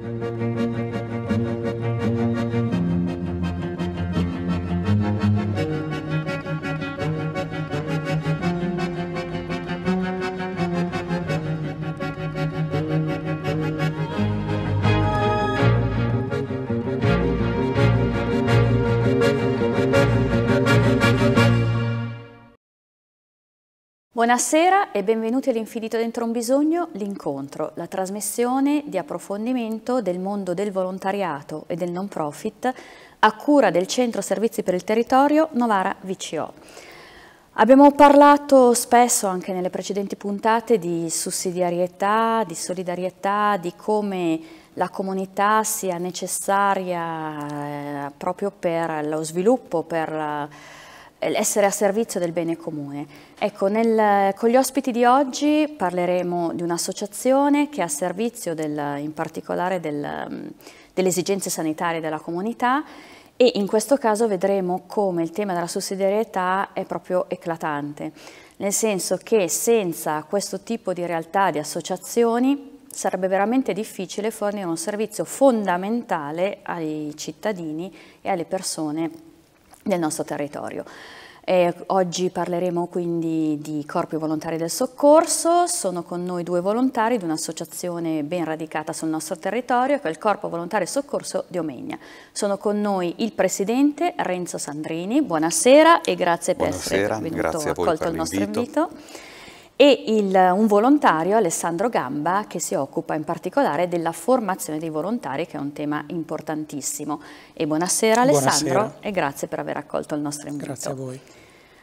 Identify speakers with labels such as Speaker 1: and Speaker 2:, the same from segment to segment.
Speaker 1: Thank you. Buonasera e benvenuti all'Infinito dentro un bisogno, l'incontro, la trasmissione di approfondimento del mondo del volontariato e del non profit a cura del Centro Servizi per il Territorio Novara VCO. Abbiamo parlato spesso anche nelle precedenti puntate di sussidiarietà, di solidarietà, di come la comunità sia necessaria eh, proprio per lo sviluppo, per eh, essere a servizio del bene comune. Ecco, nel, con gli ospiti di oggi parleremo di un'associazione che è a servizio del, in particolare del, mm, delle esigenze sanitarie della comunità e in questo caso vedremo come il tema della sussidiarietà è proprio eclatante, nel senso che senza questo tipo di realtà, di associazioni, sarebbe veramente difficile fornire un servizio fondamentale ai cittadini e alle persone nel nostro territorio. E oggi parleremo quindi di corpi volontari del soccorso, sono con noi due volontari di un'associazione ben radicata sul nostro territorio che è il Corpo Volontario Soccorso di Omegna. Sono con noi il presidente Renzo Sandrini, buonasera e grazie buonasera, per essere venuto, grazie a accolto il nostro invito e il, un volontario, Alessandro Gamba, che si occupa in particolare della formazione dei volontari, che è un tema importantissimo. E buonasera Alessandro buonasera. e grazie per aver accolto il nostro invito. Grazie a voi.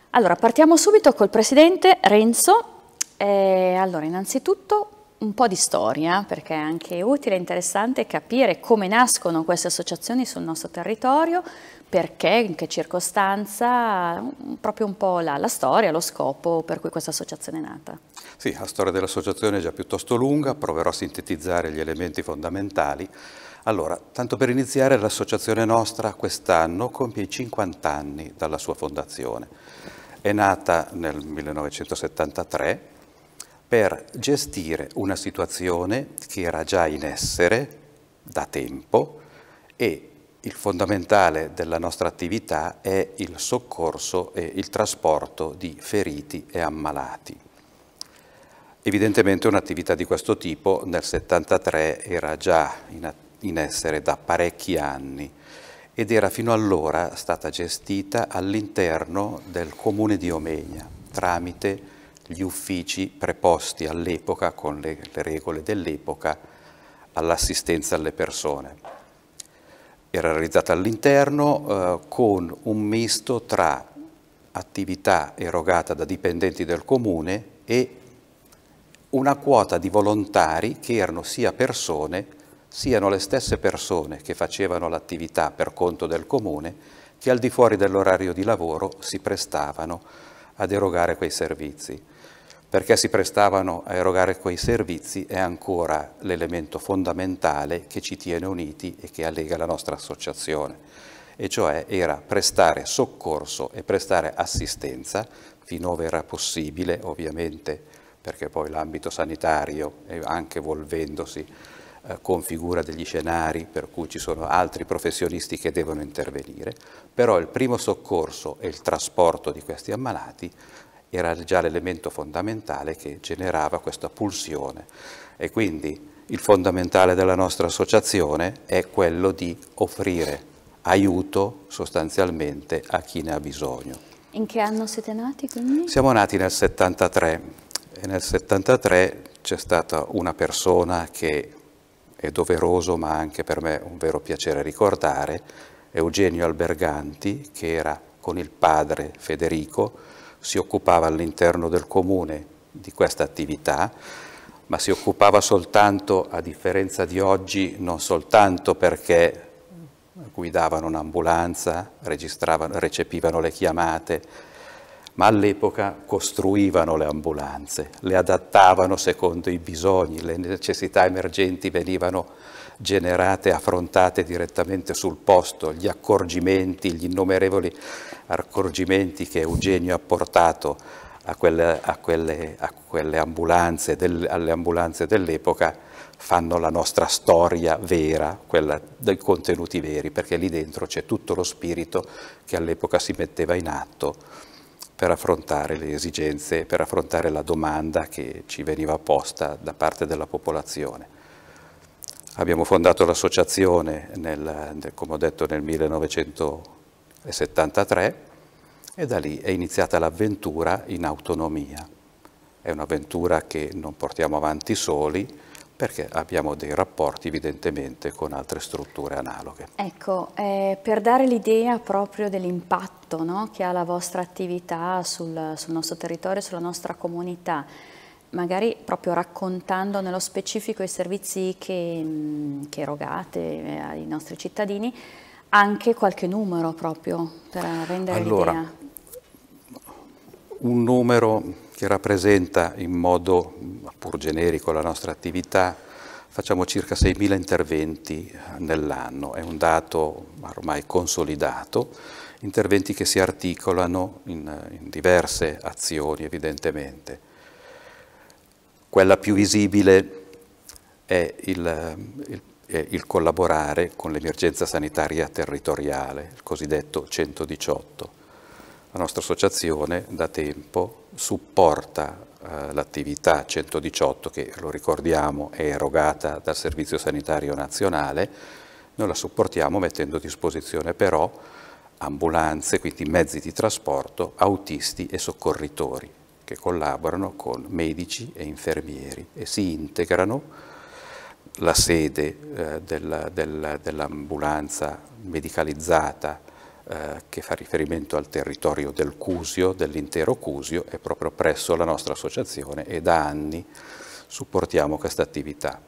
Speaker 1: Allora, partiamo subito col Presidente Renzo. Eh, allora, innanzitutto un po' di storia, perché è anche utile e interessante capire come nascono queste associazioni sul nostro territorio, perché, in che circostanza, proprio un po' la, la, storia, lo scopo per cui questa associazione è nata.
Speaker 2: Sì, la storia dell'associazione è già piuttosto lunga, proverò a sintetizzare gli elementi fondamentali. Allora, tanto per iniziare, l'associazione nostra quest'anno compie i 50 anni dalla sua fondazione. È nata nel 1973 per gestire una situazione che era già in essere da tempo e il fondamentale della nostra attività è il soccorso e il trasporto di feriti e ammalati. Evidentemente un'attività di questo tipo nel 73 era già in, essere da parecchi anni ed era fino allora stata gestita all'interno del comune di Omegna tramite gli uffici preposti all'epoca con le regole dell'epoca all'assistenza alle persone era realizzata all'interno eh, con un misto tra attività erogata da dipendenti del comune e una quota di volontari che erano sia persone, siano le stesse persone che facevano l'attività per conto del comune, che al di fuori dell'orario di lavoro si prestavano ad erogare quei servizi perché si prestavano a erogare quei servizi è ancora l'elemento fondamentale che ci tiene uniti e che allega la nostra associazione, e cioè era prestare soccorso e prestare assistenza, finove era possibile ovviamente, perché poi l'ambito sanitario, anche evolvendosi, eh, configura degli scenari per cui ci sono altri professionisti che devono intervenire, però il primo soccorso e il trasporto di questi ammalati era già l'elemento fondamentale che generava questa pulsione e quindi il fondamentale della nostra associazione è quello di offrire aiuto sostanzialmente a chi ne ha bisogno.
Speaker 1: In che anno siete nati quindi? Siamo
Speaker 2: nati nel 73 e nel 73 c'è stata una persona che è doveroso ma anche per me un vero piacere ricordare, Eugenio Alberganti che era con il padre Federico si occupava all'interno del comune di questa attività, ma si occupava soltanto, a differenza di oggi, non soltanto perché guidavano un'ambulanza, recepivano le chiamate, ma all'epoca costruivano le ambulanze, le adattavano secondo i bisogni, le necessità emergenti venivano generate affrontate direttamente sul posto, gli accorgimenti, gli innumerevoli accorgimenti che Eugenio ha portato a quelle, a quelle, a quelle ambulanze del, alle ambulanze dell'epoca fanno la nostra storia vera, quella dei contenuti veri, perché lì dentro c'è tutto lo spirito che all'epoca si metteva in atto per affrontare le esigenze, per affrontare la domanda che ci veniva posta da parte della popolazione. Abbiamo fondato l'associazione, come ho detto, nel 1973 e da lì è iniziata l'avventura in autonomia. È un'avventura che non portiamo avanti soli, perché abbiamo dei rapporti evidentemente con altre strutture analoghe.
Speaker 1: Ecco, eh, per dare l'idea proprio dell'impatto no, che ha la vostra attività sul, sul nostro territorio, sulla nostra comunità, magari proprio raccontando nello specifico i servizi che, mm, che erogate eh, ai nostri cittadini, anche qualche numero proprio per rendere allora, l'idea.
Speaker 2: Un numero che rappresenta in modo pur generico la nostra attività, facciamo circa 6.000 interventi nell'anno, è un dato ormai consolidato, interventi che si articolano in, in diverse azioni evidentemente. Quella più visibile è il, il, è il collaborare con l'emergenza sanitaria territoriale, il cosiddetto 118. La nostra associazione da tempo supporta eh, l'attività 118 che, lo ricordiamo, è erogata dal Servizio Sanitario Nazionale, noi la supportiamo mettendo a disposizione però ambulanze, quindi mezzi di trasporto, autisti e soccorritori che collaborano con medici e infermieri e si integrano. La sede eh, della, della, dell'ambulanza medicalizzata eh, che fa riferimento al territorio del Cusio, dell'intero Cusio, è proprio presso la nostra associazione e da anni supportiamo questa attività.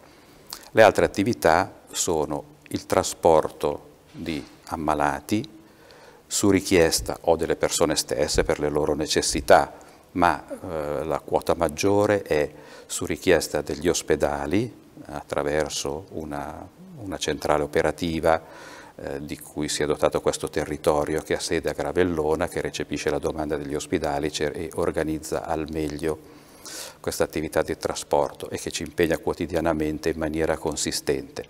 Speaker 2: Le altre attività sono il trasporto di ammalati su richiesta o delle persone stesse per le loro necessità ma eh, la quota maggiore è su richiesta degli ospedali attraverso una, una centrale operativa eh, di cui si è dotato questo territorio che ha sede a Gravellona, che recepisce la domanda degli ospedali cioè, e organizza al meglio questa attività di trasporto e che ci impegna quotidianamente in maniera consistente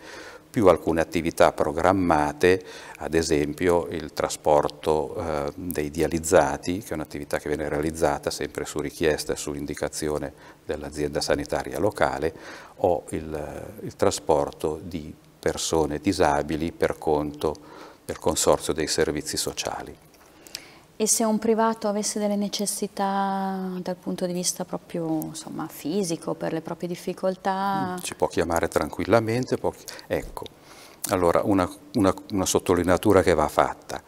Speaker 2: più alcune attività programmate, ad esempio il trasporto eh, dei dializzati, che è un'attività che viene realizzata sempre su richiesta e su indicazione dell'azienda sanitaria locale, o il, il trasporto di persone disabili per conto del Consorzio dei Servizi Sociali.
Speaker 1: E se un privato avesse delle necessità dal punto di vista proprio insomma, fisico, per le proprie difficoltà?
Speaker 2: Ci mm, può chiamare tranquillamente, può... ecco, allora una, una, una sottolineatura che va fatta.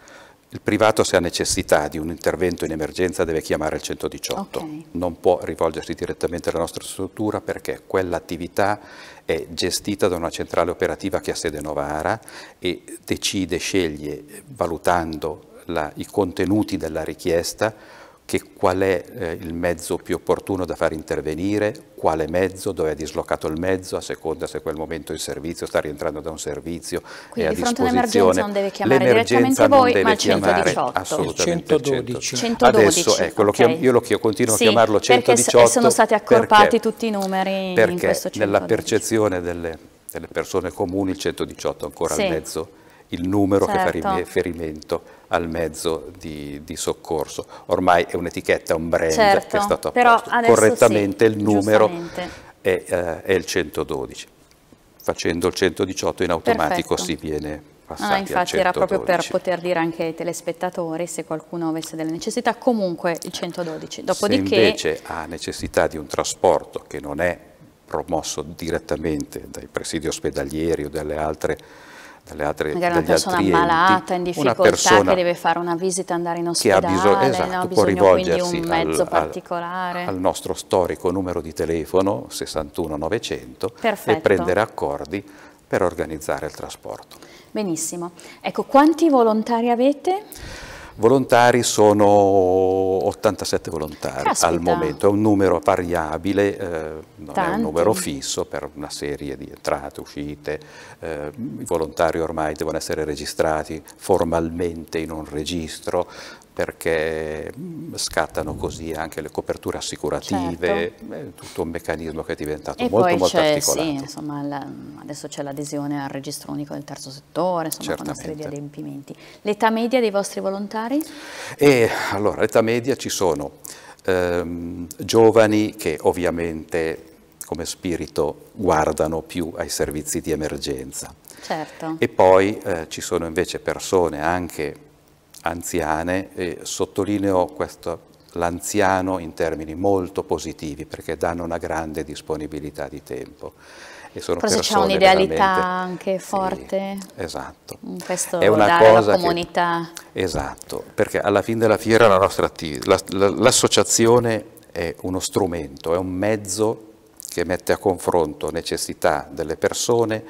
Speaker 2: Il privato se ha necessità di un intervento in emergenza deve chiamare il 118, okay. non può rivolgersi direttamente alla nostra struttura perché quell'attività è gestita da una centrale operativa che ha sede Novara e decide, sceglie, valutando la, i contenuti della richiesta, che qual è eh, il mezzo più opportuno da far intervenire, quale mezzo, dove è dislocato il mezzo, a seconda se quel momento il servizio sta rientrando da un servizio Quindi, è di fronte all'emergenza non deve chiamare direttamente voi, ma il 118. il 112. 112. Adesso è ecco, okay. che io, io continuo sì, a chiamarlo 118 perché sono stati accorpati perché,
Speaker 1: tutti i numeri questo perché nella
Speaker 2: percezione delle, delle, persone comuni il 118 è ancora sì. il mezzo, il numero certo. che fa certo. riferimento al mezzo di, di soccorso. Ormai è un'etichetta, un brand certo, che è certo, stato apposto. Correttamente sì, il numero è, eh, è, il 112. Facendo il 118 in automatico Perfetto. si viene Ah, infatti era proprio per
Speaker 1: poter dire anche ai telespettatori se qualcuno avesse delle necessità, comunque il 112. Dopodiché, se invece
Speaker 2: ha necessità di un trasporto che non è promosso direttamente dai presidi ospedalieri o dalle altre dalle altre Magari una persona enti, malata, in difficoltà, che deve
Speaker 1: fare una visita, andare in ospedale, che ha bisogno, esatto, no? può rivolgersi un mezzo al, particolare. Al,
Speaker 2: nostro storico numero di telefono 61900 Perfetto. e prendere accordi per organizzare il trasporto.
Speaker 1: Benissimo. Ecco, quanti volontari avete?
Speaker 2: Volontari sono 87 volontari Caspita. al momento, è un numero variabile, eh, non Tanti. è un numero fisso per una serie di entrate, uscite, eh, i volontari ormai devono essere registrati formalmente in un registro perché mm, scattano così anche le coperture assicurative, certo. Eh, tutto un meccanismo che è diventato e molto poi molto articolato. Sì,
Speaker 1: insomma, adesso c'è l'adesione al registro unico del terzo settore, insomma, con una serie di adempimenti. L'età media dei vostri volontari?
Speaker 2: E, allora, l'età media ci sono ehm, giovani che ovviamente come spirito guardano più ai servizi di emergenza.
Speaker 1: Certo. E
Speaker 2: poi eh, ci sono invece persone anche anziane, e sottolineo questo, l'anziano in termini molto positivi perché danno una grande disponibilità di tempo. E sono Forse c'è un'idealità
Speaker 1: anche forte. Sì,
Speaker 2: esatto. Questo è una cosa comunità. Che, esatto, perché alla fine della fiera la nostra attività, l'associazione è uno strumento, è un mezzo che mette a confronto necessità delle persone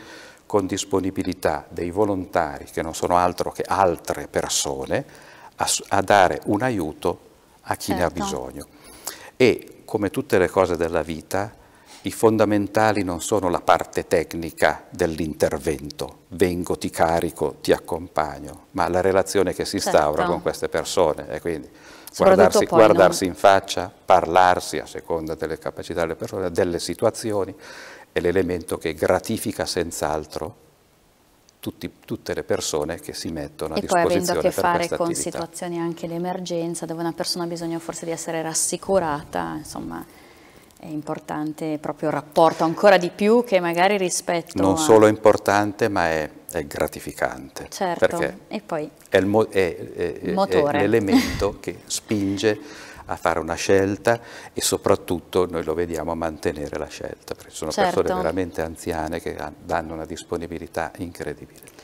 Speaker 2: con disponibilità dei volontari, che non sono altro che altre persone, a, a dare un aiuto a chi certo. ne ha certo. bisogno. E come tutte le cose della vita, i fondamentali non sono la parte tecnica dell'intervento, vengo, ti carico, ti accompagno, ma la relazione che si instaura certo. con queste persone. E quindi guardarsi, poi, guardarsi no? in faccia, parlarsi a seconda delle capacità delle persone, delle situazioni, è l'elemento che gratifica senz'altro tutti, tutte le persone che si mettono a e disposizione. E poi avendo a che fare con attività.
Speaker 1: situazioni anche di emergenza, dove una persona ha bisogno forse di essere rassicurata, insomma è importante proprio il rapporto ancora di più che magari rispetto Non a... solo
Speaker 2: importante ma è è gratificante. Certo, perché e poi è, l'elemento che spinge a fare una scelta e soprattutto noi lo vediamo a mantenere la scelta, perché sono certo. persone veramente anziane che danno una disponibilità incredibile.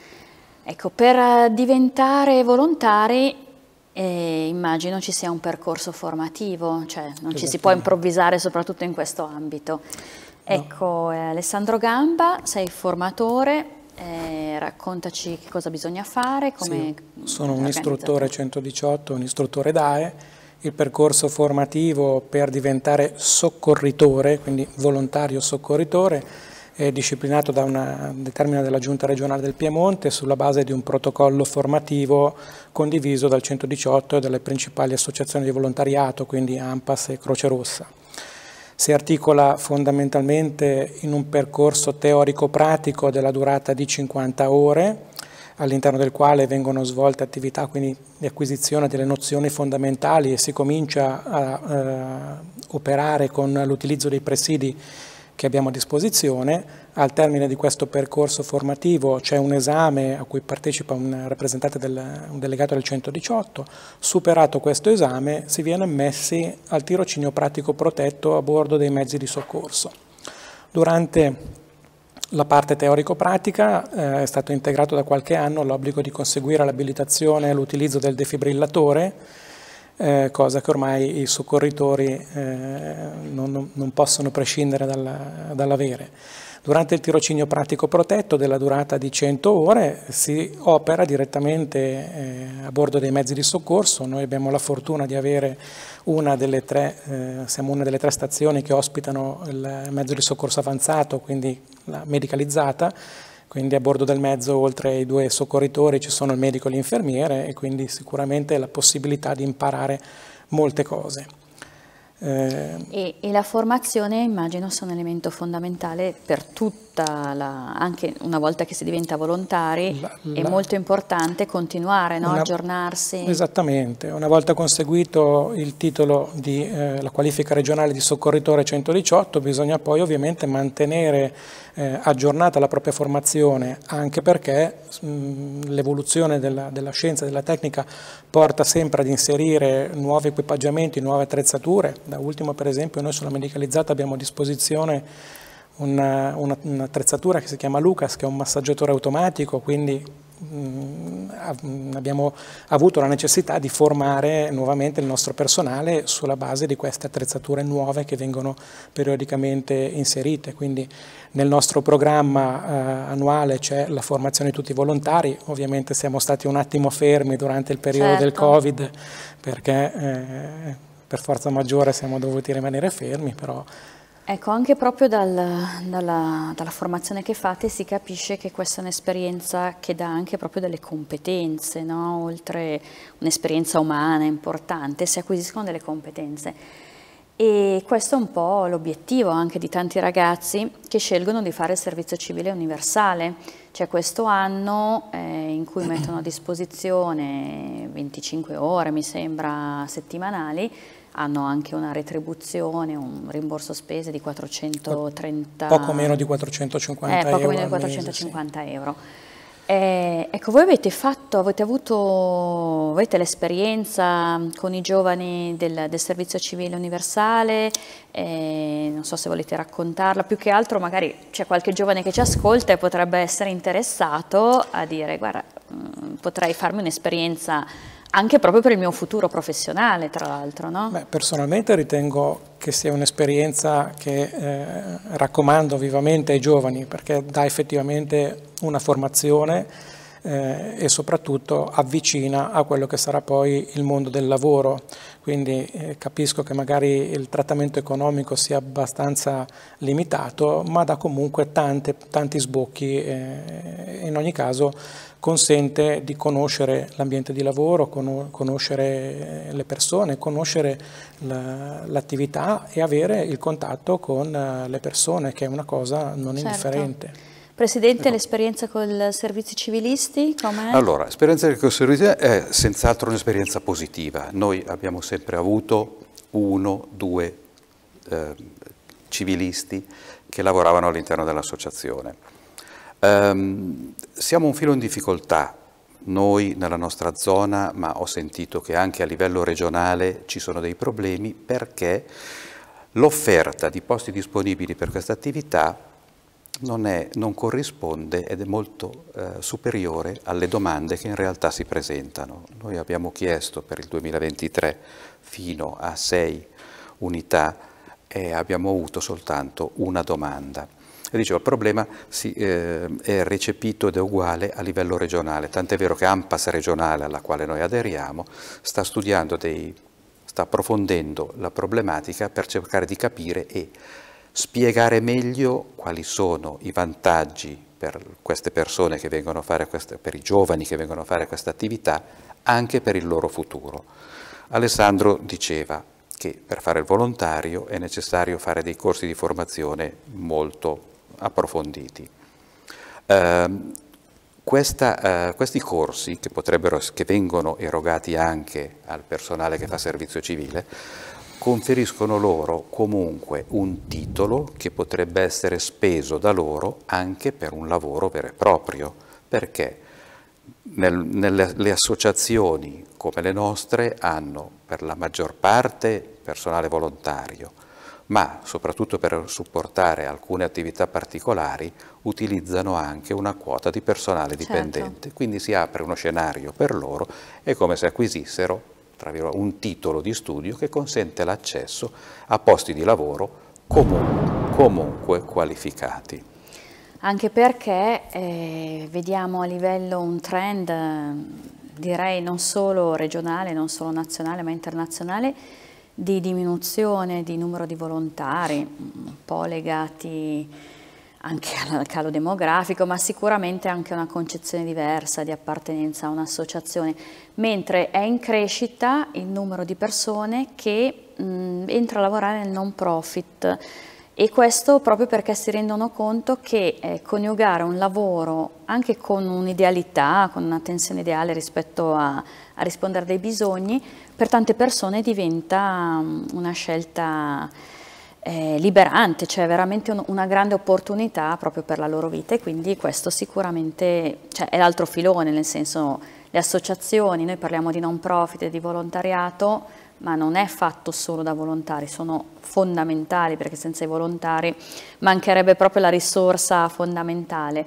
Speaker 1: Ecco, per eh, diventare volontari eh, immagino ci sia un percorso formativo, cioè non ci si può improvvisare soprattutto in questo ambito. No. Ecco, eh, Alessandro Gamba, sei formatore, eh, raccontaci che cosa bisogna fare. Come sì,
Speaker 3: sono un istruttore 118, un istruttore DAE. Il percorso formativo per diventare soccorritore, quindi volontario soccorritore, è disciplinato da una determina della Giunta regionale del Piemonte sulla base di un protocollo formativo condiviso dal 118 e dalle principali associazioni di volontariato, quindi AMPAS e Croce Rossa si articola fondamentalmente in un percorso teorico-pratico della durata di 50 ore, all'interno del quale vengono svolte attività quindi di acquisizione delle nozioni fondamentali e si comincia a eh, operare con l'utilizzo dei presidi che abbiamo a disposizione, al termine di questo percorso formativo c'è un esame a cui partecipa un rappresentante del un delegato del 118. Superato questo esame si viene ammessi al tirocinio pratico protetto a bordo dei mezzi di soccorso. Durante la parte teorico-pratica eh, è stato integrato da qualche anno l'obbligo di conseguire l'abilitazione e l'utilizzo del defibrillatore eh, cosa che ormai i soccorritori eh, non, non, possono prescindere dall'avere. Durante il tirocinio pratico protetto della durata di 100 ore si opera direttamente eh, a bordo dei mezzi di soccorso, noi abbiamo la fortuna di avere una delle tre, eh, siamo una delle tre stazioni che ospitano il mezzo di soccorso avanzato, quindi la medicalizzata, quindi a bordo del mezzo oltre ai due soccorritori ci sono il medico e l'infermiere e quindi sicuramente la possibilità di imparare molte cose. Eh,
Speaker 1: e, e la formazione immagino sia un elemento fondamentale per tutti tutta la, anche una volta che si diventa volontari, la, la, è molto importante continuare, no? una, aggiornarsi.
Speaker 3: Esattamente, una volta conseguito il titolo di eh, la qualifica regionale di soccorritore 118 bisogna poi ovviamente mantenere eh, aggiornata la propria formazione, anche perché mm, l'evoluzione della, della scienza e della tecnica porta sempre ad inserire nuovi equipaggiamenti, nuove attrezzature, da ultimo per esempio noi sulla medicalizzata abbiamo a disposizione un'attrezzatura un che si chiama Lucas, che è un massaggiatore automatico, quindi mh, mm, mm, abbiamo avuto la necessità di formare nuovamente il nostro personale sulla base di queste attrezzature nuove che vengono periodicamente inserite. Quindi nel nostro programma eh, annuale c'è la formazione di tutti i volontari, ovviamente siamo stati un attimo fermi durante il periodo certo. del Covid perché eh, per forza maggiore siamo dovuti rimanere fermi, però
Speaker 1: Ecco, anche proprio dal, dalla, dalla, formazione che fate si capisce che questa è un'esperienza che dà anche proprio delle competenze, no? oltre un'esperienza umana importante, si acquisiscono delle competenze. E questo è un po' l'obiettivo anche di tanti ragazzi che scelgono di fare il servizio civile universale, cioè questo anno eh, in cui mettono a disposizione 25 ore, mi sembra, settimanali, hanno anche una retribuzione, un rimborso spese di 430 poco meno di
Speaker 3: 450 eh, poco euro. Meno di 450
Speaker 1: mese, euro. Sì. Eh, ecco, voi avete fatto, avete avuto, avete l'esperienza con i giovani del, del servizio civile universale, eh, non so se volete raccontarla, più che altro magari c'è qualche giovane che ci ascolta e potrebbe essere interessato a dire guarda, mm, potrei farmi un'esperienza anche proprio per il mio futuro professionale, tra l'altro. No?
Speaker 3: personalmente ritengo che sia un'esperienza che eh, raccomando vivamente ai giovani perché dà effettivamente una formazione eh, e soprattutto avvicina a quello che sarà poi il mondo del lavoro. Quindi eh, capisco che magari il trattamento economico sia abbastanza limitato, ma dà comunque tante, tanti sbocchi eh, in ogni caso consente di conoscere l'ambiente di lavoro, conoscere le persone, conoscere l'attività e avere il contatto con eh, le persone, che è una cosa non certo. indifferente.
Speaker 1: Presidente, ecco. l'esperienza con i servizi civilisti com'è? Allora,
Speaker 2: l'esperienza con i servizi è senz'altro un'esperienza positiva. Noi abbiamo sempre avuto uno, due eh, civilisti che lavoravano all'interno dell'associazione. Um, siamo un filo in difficoltà, noi nella nostra zona, ma ho sentito che anche a livello regionale ci sono dei problemi perché l'offerta di posti disponibili per questa attività non, è, non corrisponde ed è molto eh, superiore alle domande che in realtà si presentano. Noi abbiamo chiesto per il 2023 fino a 6 unità e abbiamo avuto soltanto una domanda. E dicevo, il problema si, eh, è recepito ed è uguale a livello regionale, tant'è vero che AMPAS regionale alla quale noi aderiamo sta studiando dei, sta approfondendo la problematica per cercare di capire e spiegare meglio quali sono i vantaggi per queste persone che vengono a fare queste, per i giovani che vengono a fare questa attività, anche per il loro futuro. Alessandro diceva che per fare il volontario è necessario fare dei corsi di formazione molto approfonditi. Ehm, questa, eh, questi corsi, che, che vengono erogati anche al personale che fa servizio civile, conferiscono loro comunque un titolo che potrebbe essere speso da loro anche per un lavoro vero e proprio, perché nel, nelle, le associazioni come le nostre hanno per la maggior parte personale volontario, ma soprattutto per supportare alcune attività particolari utilizzano anche una quota di personale certo. dipendente. Certo. Quindi si apre uno scenario per loro, è come se acquisissero un titolo di studio che consente l'accesso a posti di lavoro comunque, comunque qualificati.
Speaker 1: Anche perché eh, vediamo a livello un trend, direi non solo regionale, non solo nazionale, ma internazionale, di diminuzione di numero di volontari, un po' legati anche al calo demografico, ma sicuramente anche una concezione diversa di appartenenza a un'associazione, mentre è in crescita il numero di persone che mh, entra a lavorare nel non profit, e questo proprio perché si rendono conto che eh, coniugare un lavoro anche con un'idealità, con una tensione ideale rispetto a, a, rispondere dei bisogni, per tante persone diventa um, una scelta eh, liberante, cioè veramente un, una grande opportunità proprio per la loro vita e quindi questo sicuramente cioè, è l'altro filone, nel senso le associazioni, noi parliamo di non profit e di volontariato, ma non è fatto solo da volontari, sono fondamentali perché senza i volontari mancherebbe proprio la risorsa fondamentale.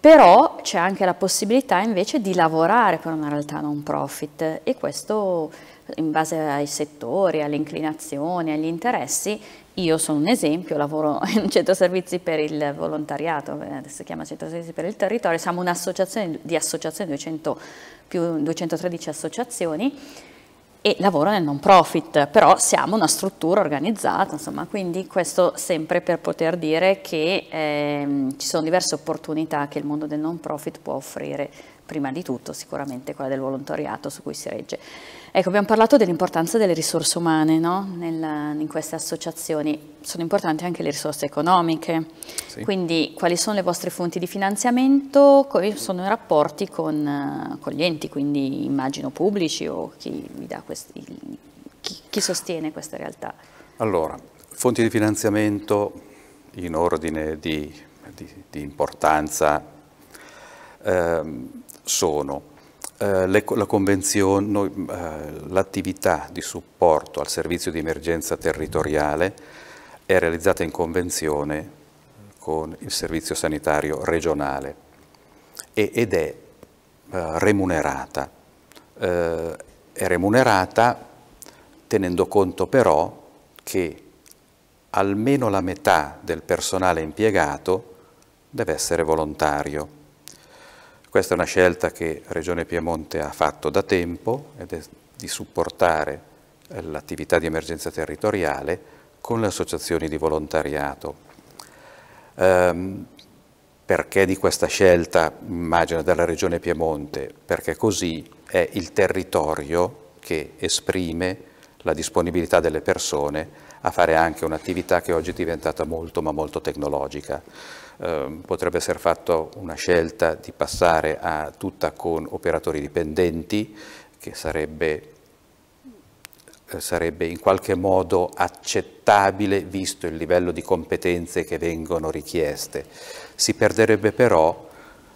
Speaker 1: Però c'è anche la possibilità invece di lavorare per una realtà non profit e questo in base ai settori, alle inclinazioni, agli interessi. Io sono un esempio, lavoro in centro servizi per il volontariato, eh, si chiama centro servizi per il territorio, siamo un'associazione di associazioni, 200, più 213 associazioni e lavoro nel non profit, però siamo una struttura organizzata, insomma, quindi questo sempre per poter dire che ehm, ci sono diverse opportunità che il mondo del non profit può offrire prima di tutto sicuramente quella del volontariato su cui si regge. Ecco, abbiamo parlato dell'importanza delle risorse umane no? Nel, in queste associazioni, sono importanti anche le risorse economiche, sì. quindi quali sono le vostre fonti di finanziamento, quali sono i rapporti con, con, gli enti, quindi immagino pubblici o chi, questi, chi, chi sostiene questa realtà?
Speaker 2: Allora, fonti di finanziamento in ordine di, di, di importanza. Ehm, sono eh, le, la convenzione, eh, l'attività di supporto al servizio di emergenza territoriale è realizzata in convenzione con il servizio sanitario regionale e, ed è eh, remunerata. Eh, è remunerata tenendo conto però che almeno la metà del personale impiegato deve essere volontario questa è una scelta che Regione Piemonte ha fatto da tempo ed è di supportare eh, l'attività di emergenza territoriale con le associazioni di volontariato. Ehm, perché di questa scelta, immagino, della Regione Piemonte? Perché così è il territorio che esprime la disponibilità delle persone a fare anche un'attività che oggi è diventata molto ma molto tecnologica. Ehm, potrebbe essere fatta una scelta di passare a tutta con operatori dipendenti, che sarebbe eh, sarebbe in qualche modo accettabile visto il livello di competenze che vengono richieste. Si perderebbe però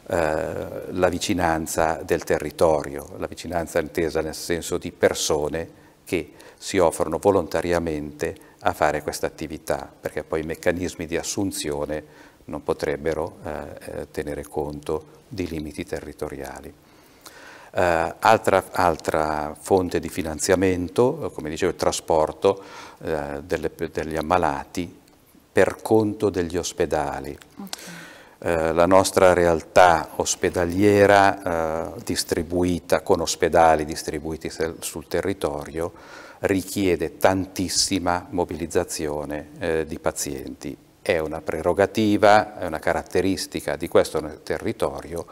Speaker 2: eh, la vicinanza del territorio, la vicinanza intesa nel senso di persone che si offrono volontariamente a fare questa attività, perché poi i meccanismi di assunzione non potrebbero eh, eh tenere conto di limiti territoriali. Eh, altra, altra, fonte di finanziamento, eh, come dicevo, il trasporto eh, delle, degli ammalati per conto degli ospedali. Okay. Eh, la nostra realtà ospedaliera distribuita, con ospedali distribuiti sul territorio, richiede tantissima mobilizzazione eh, di pazienti. È una prerogativa, è una caratteristica di questo territorio.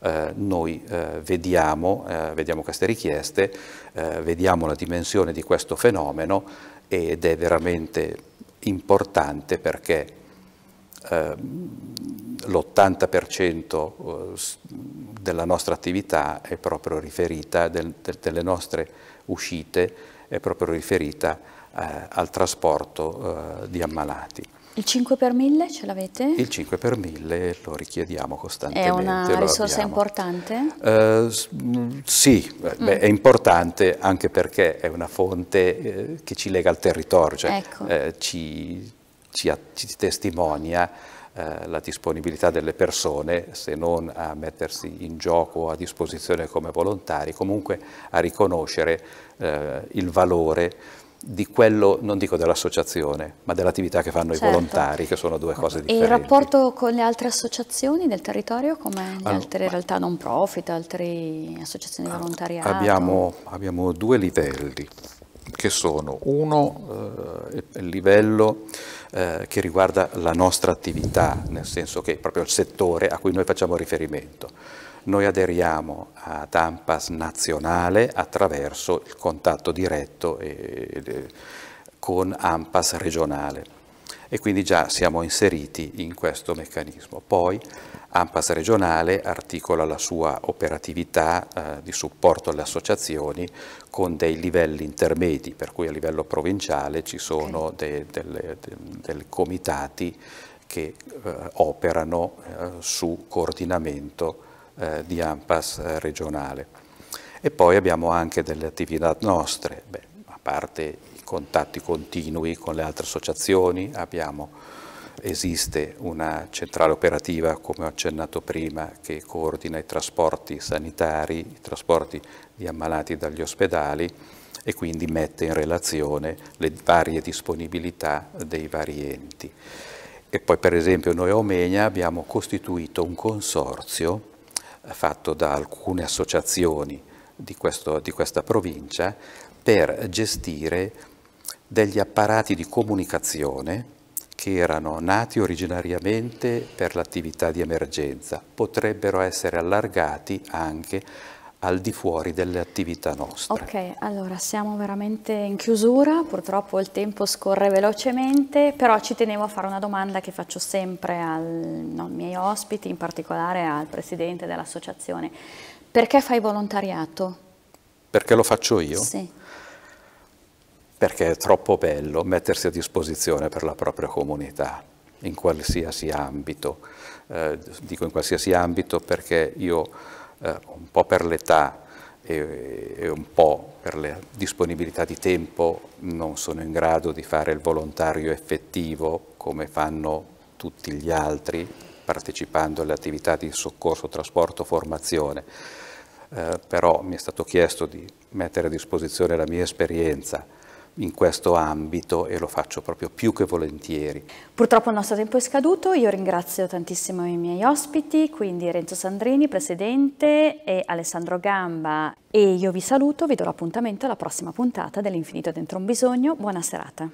Speaker 2: Eh, noi eh, vediamo, eh, vediamo, queste richieste, eh, vediamo la dimensione di questo fenomeno ed è veramente importante perché ehm, l'80% eh, della nostra attività è proprio riferita, del, delle nostre uscite è proprio riferita eh, al trasporto eh, di ammalati.
Speaker 1: Il 5 per 1000 ce l'avete? Il
Speaker 2: 5 per 1000 lo richiediamo costantemente. È una risorsa
Speaker 1: importante?
Speaker 2: Uh, sì, mm. beh, è mm. importante anche perché è una fonte eh, che ci lega al territorio, cioè ecco. Eh, ci, ci, ci, testimonia eh, la disponibilità delle persone se non a mettersi in gioco a disposizione come volontari, comunque a riconoscere eh, il valore di quello, non dico dell'associazione, ma dell'attività che fanno certo. i volontari, che sono due cose differenti. E il
Speaker 1: rapporto con le altre associazioni del territorio, come le altre realtà non profit, altre associazioni volontariate? Abbiamo,
Speaker 2: abbiamo due livelli che sono uno eh, il livello eh, che riguarda la nostra attività, nel senso che proprio il settore a cui noi facciamo riferimento. Noi aderiamo ad AMPAS nazionale attraverso il contatto diretto e, e, eh, con AMPAS regionale e quindi già siamo inseriti in questo meccanismo. Poi AMPAS regionale articola la sua operatività eh, di supporto alle associazioni con dei livelli intermedi, per cui a livello provinciale ci sono dei, delle, de, dei comitati che eh, operano eh, su coordinamento eh, di AMPAS regionale. E poi abbiamo anche delle attività nostre, Beh, a parte i contatti continui con le altre associazioni, abbiamo esiste una centrale operativa, come ho accennato prima, che coordina i trasporti sanitari, i trasporti di ammalati dagli ospedali e quindi mette in relazione le varie disponibilità dei vari enti. E poi per esempio noi a Omegna abbiamo costituito un consorzio eh, fatto da alcune associazioni di, questo, di questa provincia per gestire degli apparati di comunicazione che erano nati originariamente per l'attività di emergenza, potrebbero essere allargati anche al di fuori delle attività nostre.
Speaker 1: Ok, allora siamo veramente in chiusura, purtroppo il tempo scorre velocemente, però ci tenevo a fare una domanda che faccio sempre al, no, ai miei ospiti, in particolare al presidente dell'associazione. Perché fai volontariato?
Speaker 2: Perché lo faccio io? Sì perché è troppo bello mettersi a disposizione per la propria comunità, in qualsiasi ambito. Eh, dico in qualsiasi ambito perché io, eh, un po' per l'età e, e, un po' per le disponibilità di tempo, non sono in grado di fare il volontario effettivo come fanno tutti gli altri partecipando alle attività di soccorso, trasporto, formazione. Eh, però mi è stato chiesto di mettere a disposizione la mia esperienza in questo ambito e lo faccio proprio più che volentieri.
Speaker 1: Purtroppo il nostro tempo è scaduto, io ringrazio tantissimo i miei ospiti, quindi Renzo Sandrini, Presidente, e Alessandro Gamba e io vi saluto, vi do l'appuntamento alla prossima puntata dell'Infinito Dentro un Bisogno, buona serata.